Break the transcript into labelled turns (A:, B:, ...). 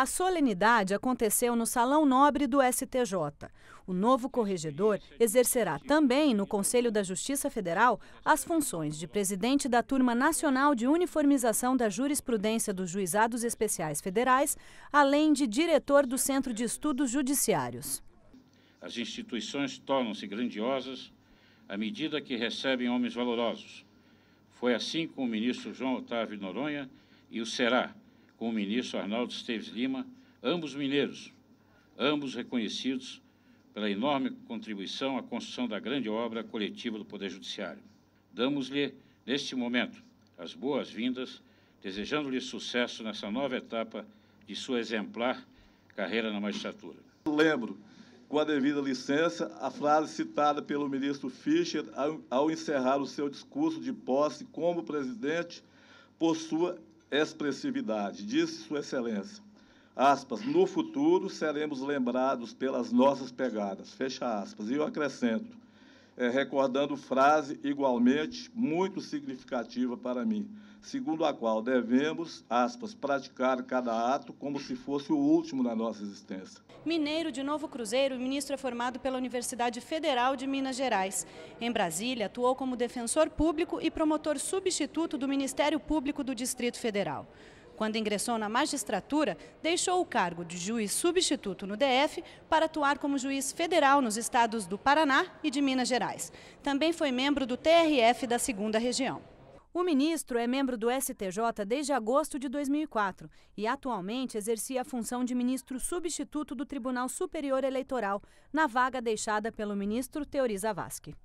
A: A solenidade aconteceu no Salão Nobre do STJ. O novo corregedor exercerá também no Conselho da Justiça Federal as funções de presidente da Turma Nacional de Uniformização da Jurisprudência dos Juizados Especiais Federais, além de diretor do Centro de Estudos Judiciários.
B: As instituições tornam-se grandiosas à medida que recebem homens valorosos. Foi assim com o ministro João Otávio Noronha e o será com o ministro Arnaldo Esteves Lima, ambos mineiros, ambos reconhecidos pela enorme contribuição à construção da grande obra coletiva do Poder Judiciário. Damos-lhe, neste momento, as boas-vindas, desejando-lhe sucesso nessa nova etapa de sua exemplar carreira na magistratura.
C: Lembro, com a devida licença, a frase citada pelo ministro Fischer ao encerrar o seu discurso de posse como presidente por sua expressividade. Disse Sua Excelência, aspas, no futuro seremos lembrados pelas nossas pegadas, fecha aspas. E eu acrescento, é, recordando frase igualmente muito significativa para mim, segundo a qual devemos, aspas, praticar cada ato como se fosse o último na nossa existência.
A: Mineiro de Novo Cruzeiro, o ministro é formado pela Universidade Federal de Minas Gerais. Em Brasília, atuou como defensor público e promotor substituto do Ministério Público do Distrito Federal. Quando ingressou na magistratura, deixou o cargo de juiz substituto no DF para atuar como juiz federal nos estados do Paraná e de Minas Gerais. Também foi membro do TRF da 2 Região. O ministro é membro do STJ desde agosto de 2004 e atualmente exercia a função de ministro substituto do Tribunal Superior Eleitoral, na vaga deixada pelo ministro Teori Zavascki.